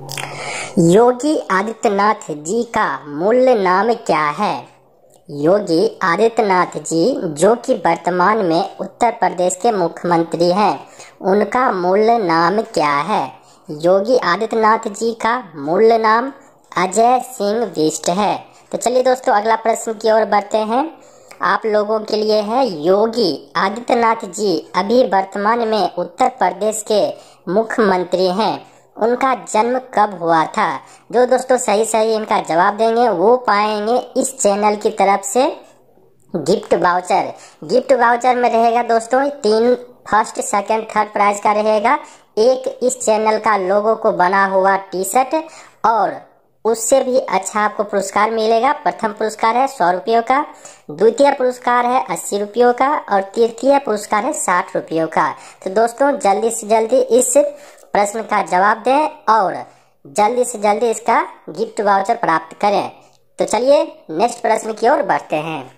योगी आदित्यनाथ जी का मूल नाम क्या है योगी आदित्यनाथ जी जो कि वर्तमान में उत्तर प्रदेश के मुख्यमंत्री हैं उनका मूल नाम क्या है योगी आदित्यनाथ जी का मूल नाम अजय सिंह विष्ट है तो चलिए दोस्तों अगला प्रश्न की ओर बढ़ते हैं आप लोगों के लिए है योगी आदित्यनाथ जी अभी वर्तमान में उत्तर प्रदेश के मुख्यमंत्री हैं उनका जन्म कब हुआ था जो दोस्तों सही सही इनका जवाब देंगे वो पाएंगे इस चैनल की तरफ से गिफ्ट वाउचर गिफ्ट वाउचर में रहेगा दोस्तों तीन फर्स्ट सेकंड थर्ड प्राइज का रहेगा एक इस चैनल का लोगों को बना हुआ टी शर्ट और उससे भी अच्छा आपको पुरस्कार मिलेगा प्रथम पुरस्कार है सौ रुपयों का द्वितीय पुरस्कार है अस्सी रुपयों का और तृतीय पुरस्कार है साठ रुपयों का तो दोस्तों जल्दी से जल्दी इस प्रश्न का जवाब दें और जल्दी से जल्दी इसका गिफ्ट वाउचर प्राप्त करें तो चलिए नेक्स्ट प्रश्न की ओर बढ़ते हैं